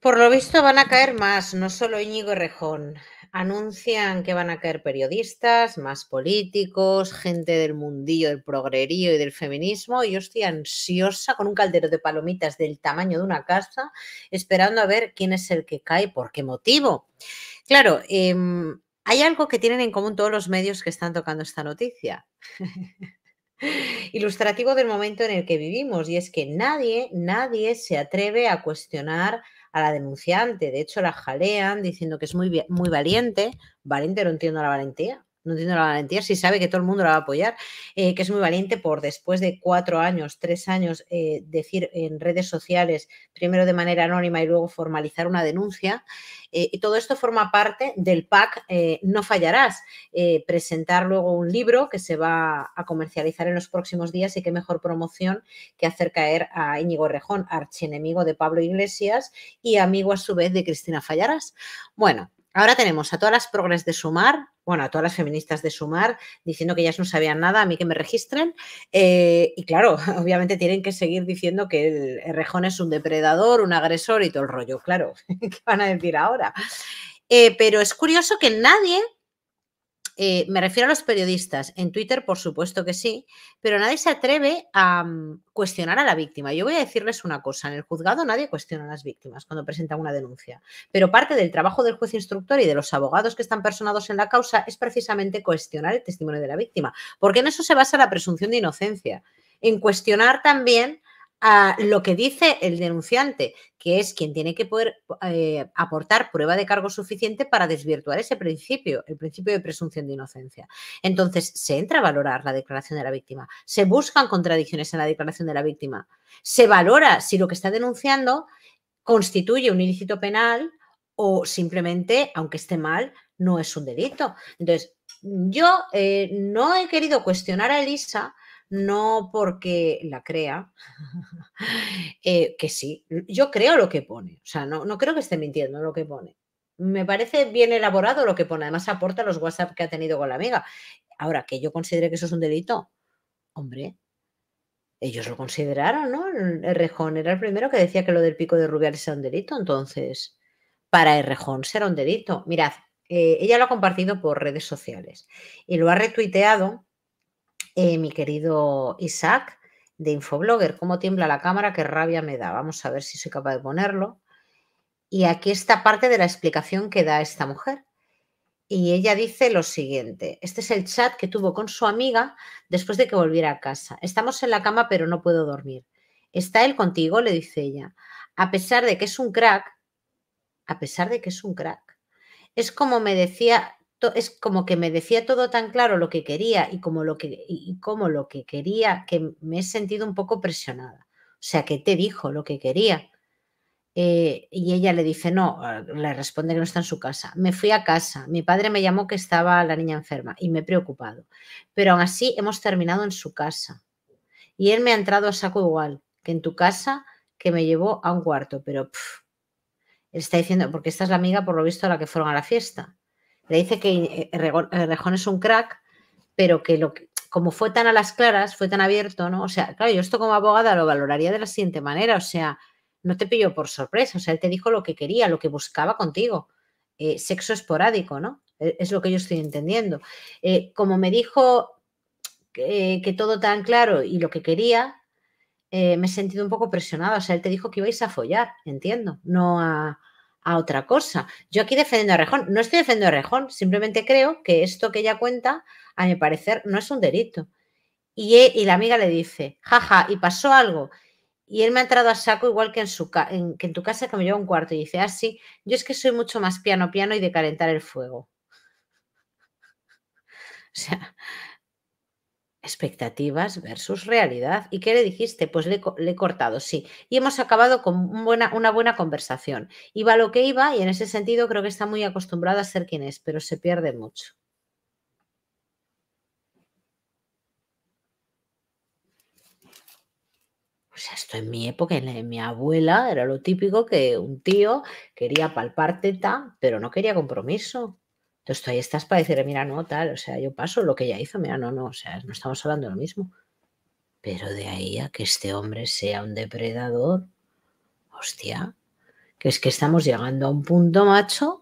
Por lo visto van a caer más, no solo Íñigo Rejón. Anuncian que van a caer periodistas, más políticos, gente del mundillo del progrerío y del feminismo. Y yo estoy ansiosa con un caldero de palomitas del tamaño de una casa, esperando a ver quién es el que cae, por qué motivo. Claro, em, hay algo que tienen en común todos los medios que están tocando esta noticia. ilustrativo del momento en el que vivimos y es que nadie, nadie se atreve a cuestionar a la denunciante. De hecho, la jalean diciendo que es muy, muy valiente. Valiente, no entiendo la valentía no entiendo la valentía, si sabe que todo el mundo la va a apoyar, eh, que es muy valiente por después de cuatro años, tres años, eh, decir en redes sociales, primero de manera anónima y luego formalizar una denuncia. Eh, y todo esto forma parte del pack No fallarás, presentar luego un libro que se va a comercializar en los próximos días y qué mejor promoción que hacer caer a Íñigo Rejón, archienemigo de Pablo Iglesias y amigo a su vez de Cristina Fallarás. Bueno, ahora tenemos a todas las progres de Sumar, bueno, a todas las feministas de Sumar, diciendo que ellas no sabían nada, a mí que me registren. Eh, y claro, obviamente tienen que seguir diciendo que el rejón es un depredador, un agresor y todo el rollo. Claro, ¿qué van a decir ahora? Eh, pero es curioso que nadie eh, me refiero a los periodistas. En Twitter, por supuesto que sí, pero nadie se atreve a mm, cuestionar a la víctima. Yo voy a decirles una cosa, en el juzgado nadie cuestiona a las víctimas cuando presenta una denuncia, pero parte del trabajo del juez instructor y de los abogados que están personados en la causa es precisamente cuestionar el testimonio de la víctima, porque en eso se basa la presunción de inocencia, en cuestionar también a lo que dice el denunciante, que es quien tiene que poder eh, aportar prueba de cargo suficiente para desvirtuar ese principio, el principio de presunción de inocencia. Entonces, se entra a valorar la declaración de la víctima, se buscan contradicciones en la declaración de la víctima, se valora si lo que está denunciando constituye un ilícito penal o simplemente, aunque esté mal, no es un delito. Entonces, yo eh, no he querido cuestionar a Elisa no porque la crea, eh, que sí, yo creo lo que pone, o sea, no, no creo que esté mintiendo lo que pone. Me parece bien elaborado lo que pone, además aporta los WhatsApp que ha tenido con la amiga. Ahora, que yo considere que eso es un delito, hombre, ellos lo consideraron, ¿no? Rejón era el primero que decía que lo del pico de Rubiales era un delito, entonces, para Errejón será un delito. Mirad, eh, ella lo ha compartido por redes sociales y lo ha retuiteado eh, mi querido Isaac de Infoblogger. ¿Cómo tiembla la cámara? Qué rabia me da. Vamos a ver si soy capaz de ponerlo. Y aquí está parte de la explicación que da esta mujer. Y ella dice lo siguiente, este es el chat que tuvo con su amiga después de que volviera a casa. Estamos en la cama pero no puedo dormir. ¿Está él contigo? le dice ella. A pesar de que es un crack, a pesar de que es un crack, es como me decía es como que me decía todo tan claro lo que quería y como lo que, y como lo que quería que me he sentido un poco presionada. O sea, que te dijo lo que quería. Eh, y ella le dice, no, ah, le responde que no está en su casa. Me fui a casa, mi padre me llamó que estaba la niña enferma y me he preocupado. Pero aún así hemos terminado en su casa. Y él me ha entrado a saco igual, que en tu casa, que me llevó a un cuarto, pero él está diciendo, porque esta es la amiga por lo visto a la que fueron a la fiesta. Le dice que eh, Rejón es un crack, pero que como fue tan a las claras, fue tan abierto, ¿no? O sea, claro, yo esto como abogada lo valoraría de la siguiente manera, o sea, no te pilló por sorpresa, o sea, él te dijo lo que quería, lo que buscaba contigo, eh, sexo esporádico, ¿no? E, es lo que yo estoy entendiendo. Eh, como me dijo que, todo tan claro y lo que quería, me he sentido un poco presionada, o sea, él te dijo que ibais a follar, entiendo, no a a otra cosa. Yo aquí defendiendo a Rejón, no estoy defendiendo a Rejón, simplemente creo que esto que ella cuenta, a mi parecer, no es un delito. Y, e, y la amiga le dice, jaja, y pasó algo. Y él me ha entrado a saco igual que en, su, en, que en tu casa que me lleva un cuarto. Y dice, ah, sí, yo es que soy mucho más piano, piano y de calentar el fuego. O sea, Expectativas versus realidad. ¿Y qué le dijiste? Pues le, he cortado, sí. Y hemos acabado con una buena conversación. Iba lo que iba y en ese sentido creo que está muy acostumbrado a ser quien es, pero se pierde mucho. O sea, esto en mi época, en, mi abuela, era lo típico que un tío quería palpar teta, pero no quería compromiso. Entonces tú ahí estás para decir, mira, no, tal, o sea, yo paso lo que ella hizo, mira, no, no, o sea, no estamos hablando lo mismo. Pero de ahí a que este hombre sea un depredador, hostia, que es que estamos llegando a un punto, macho,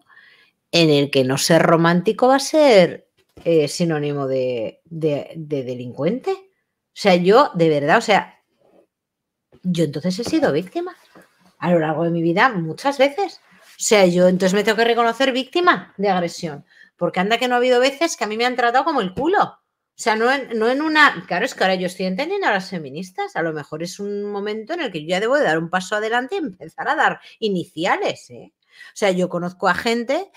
en el que no ser romántico va a ser eh, sinónimo de, de delincuente. O sea, yo, de verdad, o sea, yo entonces he sido víctima a lo largo de mi vida muchas veces. O sea, yo entonces me tengo que reconocer víctima de agresión porque anda que no ha habido veces que a mí me han tratado como el culo. O sea, no en, una... Claro, es que ahora yo estoy entendiendo a las feministas. A lo mejor es un momento en el que yo ya debo de dar un paso adelante y empezar a dar iniciales. ¿eh? O sea, yo conozco a gente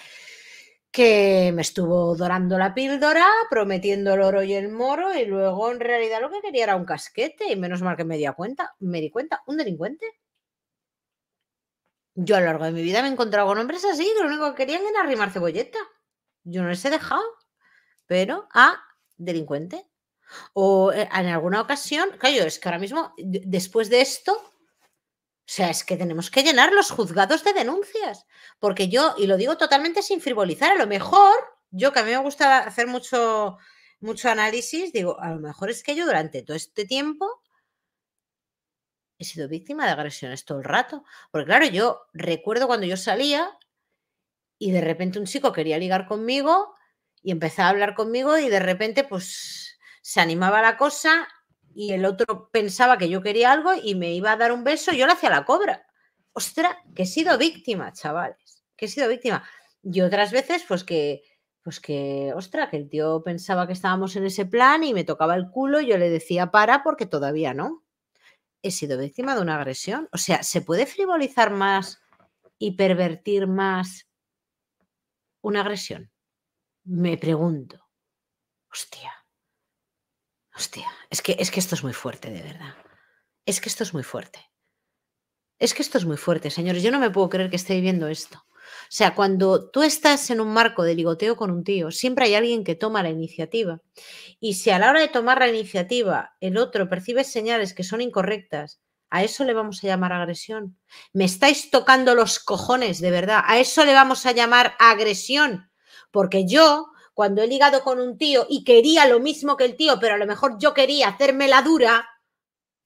que me estuvo dorando la píldora, prometiendo el oro y el moro, y luego en realidad lo que quería era un casquete, y menos mal que me di cuenta, me di cuenta, un delincuente. Yo a lo largo de mi vida me he encontrado con hombres así, que lo único que querían era arrimar cebolleta yo no les he dejado, pero a delincuente. O eh, en alguna ocasión, claro, es que ahora mismo, después de esto, o sea, es que tenemos que llenar los juzgados de denuncias. Porque yo, y lo digo totalmente sin frivolizar, a lo mejor, yo que a mí me gusta hacer mucho, mucho análisis, digo, a lo mejor es que yo durante todo este tiempo he sido víctima de agresiones todo el rato. Porque claro, yo recuerdo cuando yo salía, y de repente un chico quería ligar conmigo y empezaba a hablar conmigo y de repente pues se animaba la cosa y el otro pensaba que yo quería algo y me iba a dar un beso y yo le hacía la cobra. Ostras, que he sido víctima, chavales, que he sido víctima. Y otras veces pues que, pues que, ostras, que el tío pensaba que estábamos en ese plan y me tocaba el culo, y yo le decía para porque todavía no. He sido víctima de una agresión. O sea, ¿se puede frivolizar más y pervertir más una agresión? Me pregunto. Hostia. Hostia. Es que, es que esto es muy fuerte, de verdad. Es que esto es muy fuerte. Es que esto es muy fuerte, señores. Yo no me puedo creer que esté viviendo esto. O sea, cuando tú estás en un marco de ligoteo con un tío, siempre hay alguien que toma la iniciativa. Y si a la hora de tomar la iniciativa el otro percibe señales que son incorrectas ¿A eso le vamos a llamar agresión? ¿Me estáis tocando los cojones, de verdad? ¿A eso le vamos a llamar agresión? Porque yo, cuando he ligado con un tío y quería lo mismo que el tío, pero a lo mejor yo quería hacerme la dura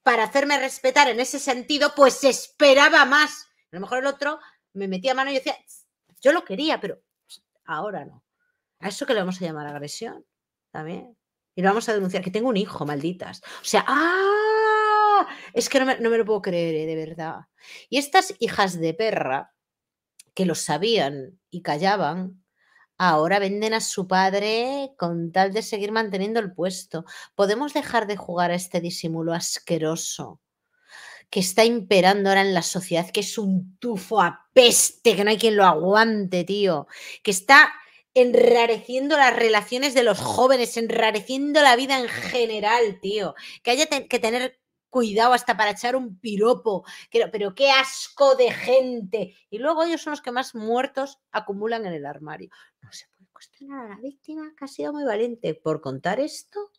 para hacerme respetar en ese sentido, pues esperaba más. A lo mejor el otro me metía mano y decía, yo lo quería, pero ahora no. ¿A eso que le vamos a llamar agresión? También. Y lo vamos a denunciar, que tengo un hijo, malditas. O sea, ¡ah! Es que no me, lo puedo creer, ¿eh? de verdad. Y estas hijas de perra, que lo sabían y callaban, ahora venden a su padre con tal de seguir manteniendo el puesto. Podemos dejar de jugar a este disimulo asqueroso que está imperando ahora en la sociedad, que es un tufo a peste, que no hay quien lo aguante, tío, que está enrareciendo las relaciones de los jóvenes, enrareciendo la vida en general, tío, que haya que tener cuidado hasta para echar un piropo, pero, qué asco de gente. Y luego ellos son los que más muertos acumulan en el armario. No se puede cuestionar a la víctima que ha sido muy valiente por contar esto.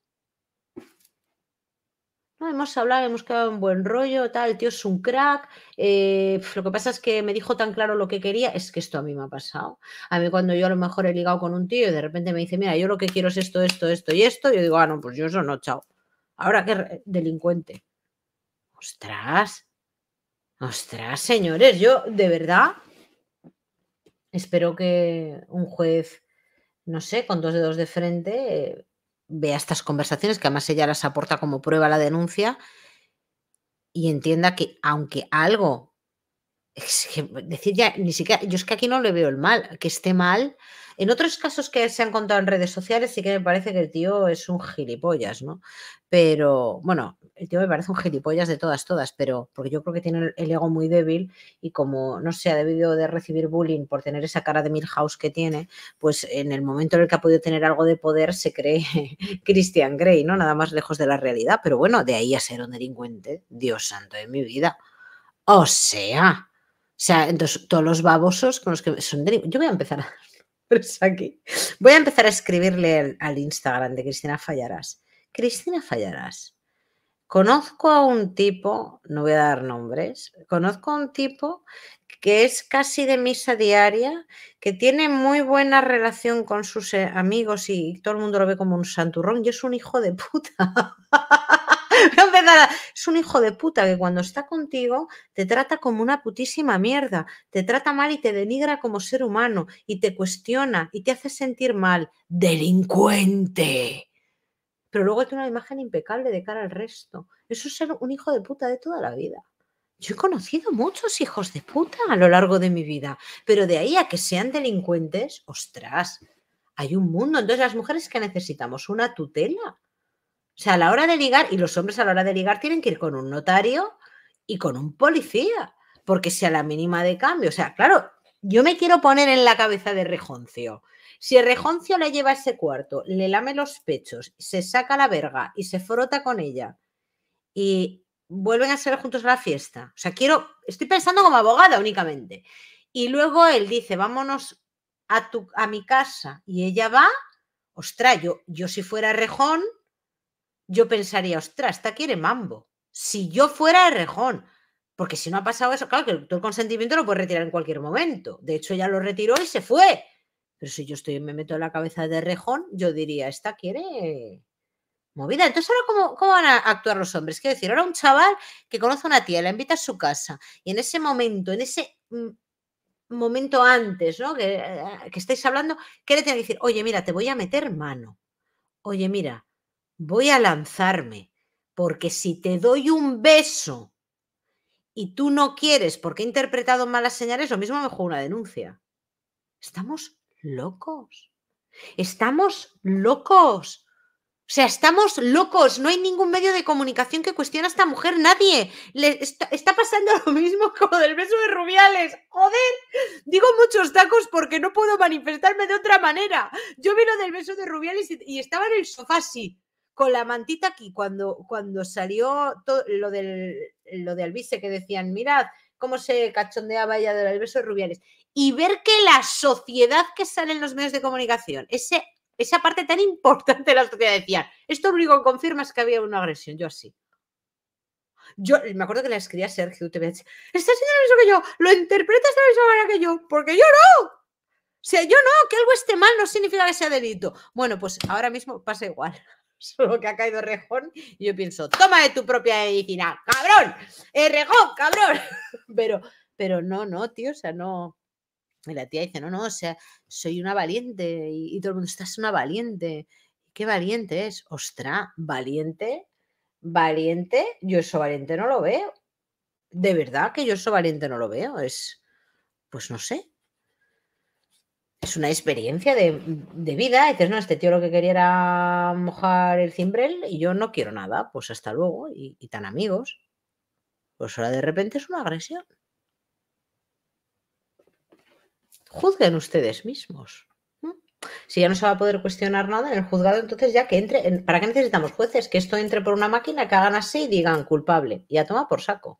No, hemos hablado, hemos quedado en buen rollo, tal, el tío es un crack. Eh, lo que pasa es que me dijo tan claro lo que quería, es que esto a mí me ha pasado. A mí cuando yo a lo mejor he ligado con un tío y de repente me dice, mira, yo lo que quiero es esto, esto, esto y esto, yo digo, ah, no, pues yo eso no, chao. Ahora que delincuente. Ostras, ostras, señores, yo de verdad espero que un juez, no sé, con dos dedos de frente, vea estas conversaciones, que además ella las aporta como prueba a la denuncia, y entienda que aunque algo es decir ya, ni siquiera, yo es que aquí no le veo el mal, que esté mal. En otros casos que se han contado en redes sociales sí que me parece que el tío es un gilipollas, ¿no? Pero, bueno, el tío me parece un gilipollas de todas, todas, pero porque yo creo que tiene el ego muy débil y como, no se ha debido de recibir bullying por tener esa cara de Milhouse que tiene, pues en el momento en el que ha podido tener algo de poder se cree Christian Grey, ¿no? Nada más lejos de la realidad, pero bueno, de ahí a ser un delincuente, Dios santo de mi vida. O sea, o sea, entonces todos los babosos con los que son Yo voy a empezar a... Aquí. Voy a empezar a escribirle al, Instagram de Cristina Fallarás. Cristina Fallarás, conozco a un tipo, no voy a dar nombres, conozco a un tipo que es casi de misa diaria, que tiene muy buena relación con sus eh, amigos y todo el mundo lo ve como un santurrón y es un hijo de puta. Es un hijo de puta que cuando está contigo te trata como una putísima mierda, te trata mal y te denigra como ser humano y te cuestiona y te hace sentir mal. Delincuente. Pero luego tiene una imagen impecable de cara al resto. Eso es ser un hijo de puta de toda la vida. Yo he conocido muchos hijos de puta a lo largo de mi vida, pero de ahí a que sean delincuentes, ostras, hay un mundo. Entonces las mujeres que necesitamos una tutela o sea, a la hora de ligar, y los hombres a la hora de ligar tienen que ir con un notario y con un policía, porque sea la mínima de cambio, o sea, claro, yo me quiero poner en la cabeza de Rejoncio. Si Rejoncio le lleva ese cuarto, le lame los pechos, se saca la verga y se frota con ella y vuelven a ser juntos a la fiesta. O sea, quiero, estoy pensando como abogada únicamente. Y luego él dice, vámonos a, tu, a mi casa y ella va. Ostras, yo, yo si fuera Rejón, yo pensaría, ostras, esta quiere mambo. Si yo fuera rejón porque si no ha pasado eso, claro que todo el consentimiento lo puede retirar en cualquier momento. De hecho, ya lo retiró y se fue. Pero si yo estoy, me meto en la cabeza de Rejón, yo diría, esta quiere movida. Entonces, ahora, cómo, ¿cómo, van a actuar los hombres? Quiero decir, ahora un chaval que conoce a una tía, la invita a su casa, y en ese momento, en ese mm, momento antes, ¿no? Que, eh, que estáis hablando, ¿qué le tiene que decir? Oye, mira, te voy a meter mano. Oye, mira, voy a lanzarme, porque si te doy un beso y tú no quieres porque he interpretado malas señales, lo mismo me juego una denuncia. Estamos locos. Estamos locos. O sea, estamos locos. No hay ningún medio de comunicación que cuestione a esta mujer. Nadie. Le está, pasando lo mismo como del beso de Rubiales. Joder. Digo muchos tacos porque no puedo manifestarme de otra manera. Yo vino del beso de Rubiales y, y estaba en el sofá así con la mantita aquí, cuando, cuando salió todo, lo, lo de Albice que decían, mirad cómo se cachondeaba ella del besos Rubiales, y ver que la sociedad que sale en los medios de comunicación, ese, esa parte tan importante de la sociedad, decían, esto lo único que confirma es que había una agresión, yo así. Yo me acuerdo que le escribía a Sergio esta estás haciendo lo mismo que yo, lo interpretas de la misma que yo, porque yo no. O sea, yo no, que algo esté mal no significa que sea delito. Bueno, pues ahora mismo pasa igual solo que ha caído Rejón y yo pienso, toma de tu propia medicina, cabrón, Rejón, cabrón. Pero, pero no, no, tío, o sea, no. Y la tía dice, no, no, o sea, soy una valiente y, todo el mundo, estás una valiente. Qué valiente es, ostra, valiente, valiente, yo eso valiente no lo veo. De verdad que yo eso valiente no lo veo, es, pues no sé, es una experiencia de, vida. dices, no, este tío lo que quería era mojar el cimbrel y yo no quiero nada, pues hasta luego, y, y tan amigos. Pues ahora de repente es una agresión. Juzguen ustedes mismos. Si ya no se va a poder cuestionar nada en el juzgado, entonces ya que entre. ¿Para qué necesitamos jueces? Que esto entre por una máquina, que hagan así y digan culpable. Y a tomar por saco.